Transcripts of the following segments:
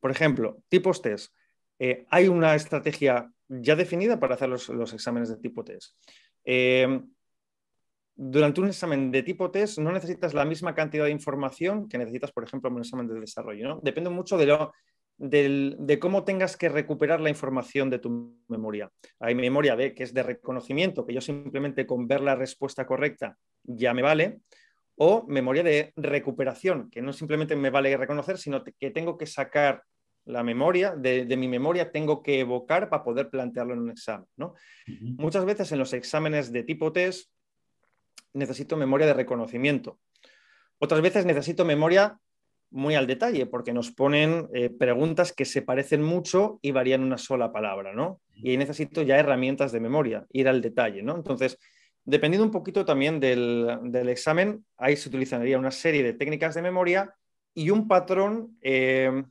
Por ejemplo, tipos test. Eh, hay una estrategia ya definida para hacer los, exámenes de tipo test. Em, durante un examen de tipo test no necesitas la misma cantidad de información que necesitas, por ejemplo, en un examen de desarrollo. Depende mucho de, de cómo tengas que recuperar la información de tu memoria. Hay memoria de, que es de reconocimiento, que yo simplemente con ver la respuesta correcta ya me vale o memoria de recuperación, que no simplemente me vale reconocer, sino que tengo que sacar la memoria, de, mi memoria tengo que evocar para poder plantearlo en un examen. Muchas veces en los exámenes de tipo test necesito memoria de reconocimiento. Otras veces necesito memoria muy al detalle, porque nos ponen eh, preguntas que se parecen mucho y varían una sola palabra, ¿no? Y necesito ya herramientas de memoria, ir al detalle, ¿no? Entonces, Dependiendo un poquito también del, examen, ahí se utilizaría una serie de técnicas de memoria y un patrón eh,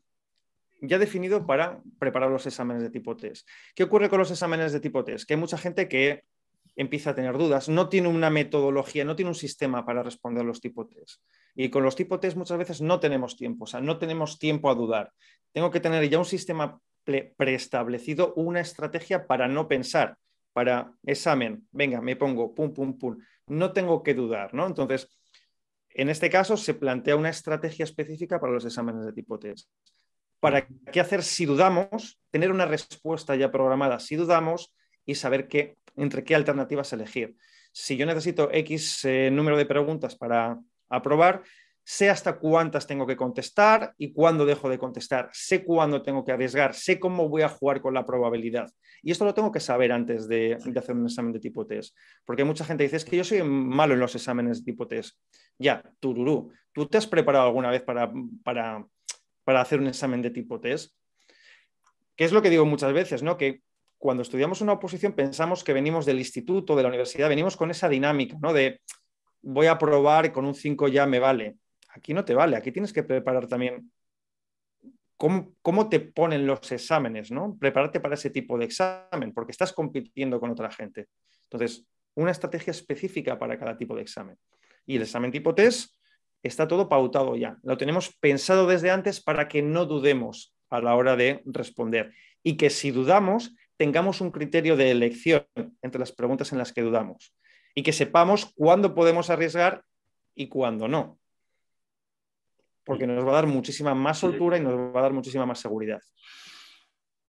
ya definido para preparar los exámenes de tipo test. ¿Qué ocurre con los exámenes de tipo test? Que hay mucha gente que empieza a tener dudas, no tiene una metodología, no tiene un sistema para responder los tipo test. Y con los tipo test muchas veces no tenemos tiempo, o sea, no tenemos tiempo a dudar. Tengo que tener ya un sistema preestablecido, una estrategia para no pensar para examen, venga, me pongo, pum, pum, pum, no tengo que dudar, ¿no? Entonces, en este caso se plantea una estrategia específica para los exámenes de tipo test. ¿Para qué hacer si dudamos? Tener una respuesta ya programada si dudamos y saber qué, entre qué alternativas elegir. Si yo necesito X eh, número de preguntas para aprobar, sé hasta cuántas tengo que contestar y cuándo dejo de contestar, sé cuándo tengo que arriesgar, sé cómo voy a jugar con la probabilidad. Y esto lo tengo que saber antes de, hacer un examen de tipo test, porque mucha gente dice, es que yo soy malo en los exámenes de tipo test. Ya, tururú, ¿tú te has preparado alguna vez para, para, para hacer un examen de tipo test? Que es lo que digo muchas veces, ¿no? Que cuando estudiamos una oposición pensamos que venimos del instituto, de la universidad, venimos con esa dinámica, ¿no? De voy a probar con un 5 ya me vale aquí no te vale, aquí tienes que preparar también cómo, te ponen los exámenes, ¿no? Prepararte para ese tipo de examen, porque estás compitiendo con otra gente. Entonces, una estrategia específica para cada tipo de examen. Y el examen tipo test está todo pautado ya. Lo tenemos pensado desde antes para que no dudemos a la hora de responder y que si dudamos tengamos un criterio de elección entre las preguntas en las que dudamos y que sepamos cuándo podemos arriesgar y cuándo no porque nos va a dar muchísima más soltura y nos va a dar muchísima más seguridad.